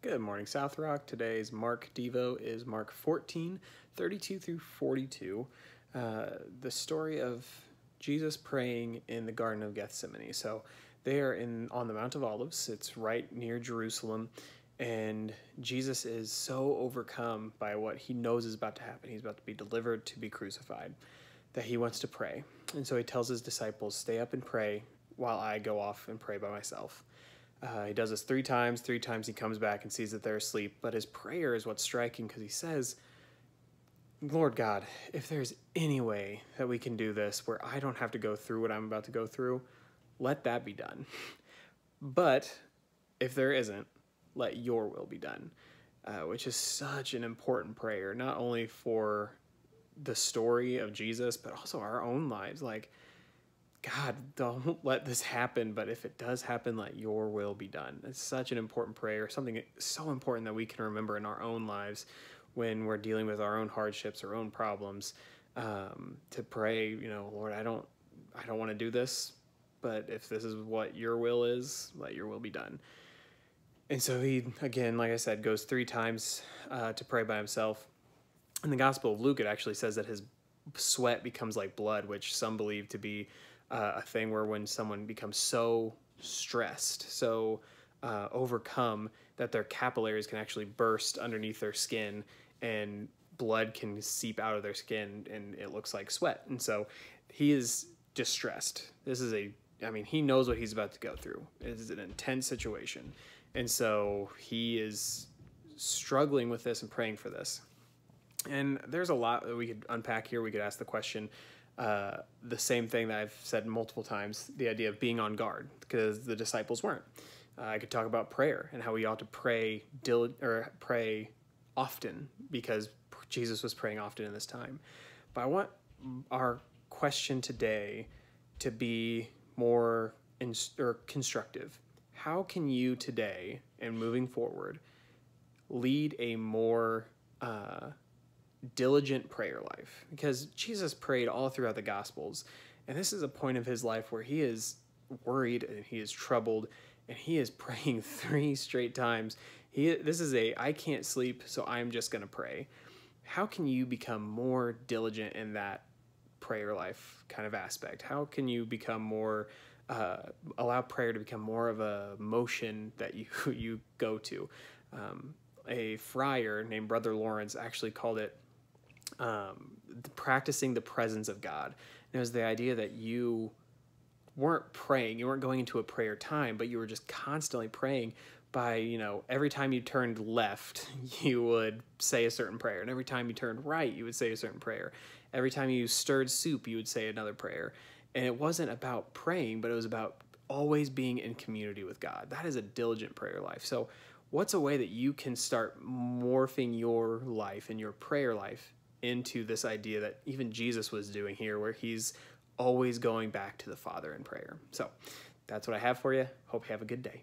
Good morning, South Rock. Today's Mark Devo is Mark 14, 32 through 42. Uh, the story of Jesus praying in the Garden of Gethsemane. So they are in on the Mount of Olives. It's right near Jerusalem, and Jesus is so overcome by what he knows is about to happen. He's about to be delivered to be crucified, that he wants to pray. And so he tells his disciples, "Stay up and pray, while I go off and pray by myself." Uh, he does this three times. Three times he comes back and sees that they're asleep. But his prayer is what's striking because he says, Lord God, if there's any way that we can do this where I don't have to go through what I'm about to go through, let that be done. but if there isn't, let your will be done, uh, which is such an important prayer, not only for the story of Jesus, but also our own lives. Like, God, don't let this happen. But if it does happen, let your will be done. It's such an important prayer, something so important that we can remember in our own lives when we're dealing with our own hardships our own problems um, to pray, you know, Lord, I don't, I don't want to do this, but if this is what your will is, let your will be done. And so he, again, like I said, goes three times uh, to pray by himself. In the Gospel of Luke, it actually says that his sweat becomes like blood, which some believe to be uh, a thing where when someone becomes so stressed, so uh, overcome, that their capillaries can actually burst underneath their skin and blood can seep out of their skin and it looks like sweat. And so he is distressed. This is a, I mean, he knows what he's about to go through. It is an intense situation. And so he is struggling with this and praying for this. And there's a lot that we could unpack here. We could ask the question uh, the same thing that I've said multiple times the idea of being on guard, because the disciples weren't. Uh, I could talk about prayer and how we ought to pray dil- or pray often because Jesus was praying often in this time. But I want our question today to be more in- or constructive. How can you today and moving forward lead a more uh, diligent prayer life because Jesus prayed all throughout the Gospels. And this is a point of his life where he is worried and he is troubled and he is praying three straight times. He, this is a I can't sleep, so I'm just going to pray. How can you become more diligent in that prayer life kind of aspect? How can you become more uh, allow prayer to become more of a motion that you you go to? Um, a friar named Brother Lawrence actually called it um, practicing the presence of God. And it was the idea that you weren't praying, you weren't going into a prayer time, but you were just constantly praying by, you know, every time you turned left, you would say a certain prayer. And every time you turned right, you would say a certain prayer. Every time you stirred soup, you would say another prayer. And it wasn't about praying, but it was about always being in community with God. That is a diligent prayer life. So, what's a way that you can start morphing your life and your prayer life into this idea that even Jesus was doing here, where he's always going back to the Father in prayer. So that's what I have for you. Hope you have a good day.